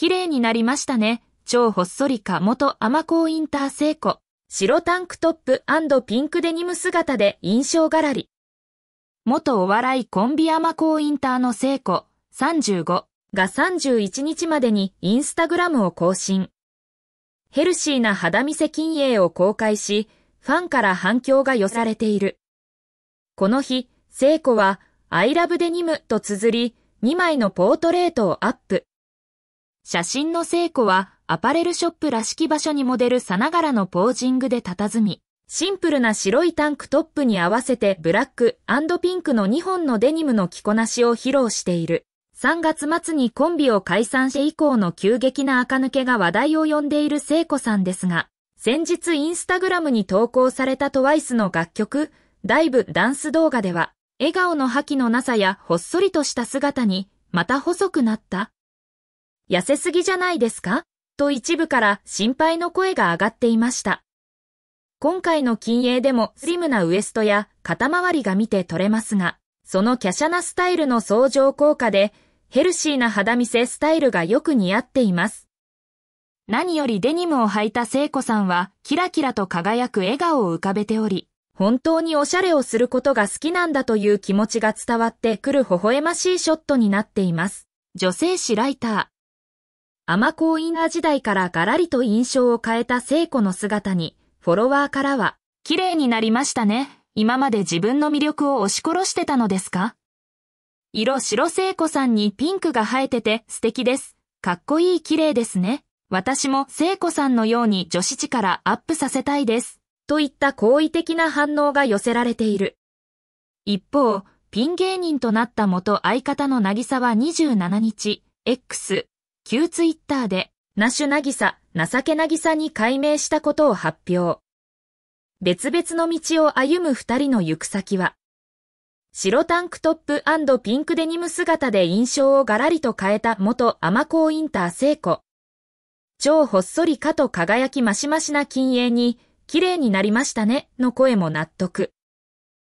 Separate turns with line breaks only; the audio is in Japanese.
綺麗になりましたね。超ほっそりか元甘高インター聖子。白タンクトップピンクデニム姿で印象がらり。元お笑いコンビ甘高インターの聖子35が31日までにインスタグラムを更新。ヘルシーな肌見せ禁影を公開し、ファンから反響が寄せられている。この日、聖子は、I love デニムと綴り、2枚のポートレートをアップ。写真の聖子はアパレルショップらしき場所にモデルさながらのポージングで佇み、シンプルな白いタンクトップに合わせてブラックピンクの2本のデニムの着こなしを披露している。3月末にコンビを解散して以降の急激な垢抜けが話題を呼んでいる聖子さんですが、先日インスタグラムに投稿されたトワイスの楽曲、ダイブダンス動画では、笑顔の覇気のなさやほっそりとした姿に、また細くなった痩せすぎじゃないですかと一部から心配の声が上がっていました。今回の禁鋭でもスリムなウエストや肩周りが見て取れますが、その華奢なスタイルの相乗効果で、ヘルシーな肌見せスタイルがよく似合っています。何よりデニムを履いた聖子さんは、キラキラと輝く笑顔を浮かべており、本当におしゃれをすることが好きなんだという気持ちが伝わってくる微笑ましいショットになっています。女性誌ライター。コ子インナー時代からガラリと印象を変えた聖子の姿に、フォロワーからは、綺麗になりましたね。今まで自分の魅力を押し殺してたのですか色白聖子さんにピンクが生えてて素敵です。かっこいい綺麗ですね。私も聖子さんのように女子地からアップさせたいです。といった好意的な反応が寄せられている。一方、ピン芸人となった元相方の渚は27日、X、旧ツイッターで、ナシュなぎさ、情けなぎさに改名したことを発表。別々の道を歩む二人の行く先は、白タンクトップピンクデニム姿で印象をガラリと変えた元甘子インター聖子。超ほっそりかと輝きマシマシな金鋭に、綺麗になりましたね、の声も納得。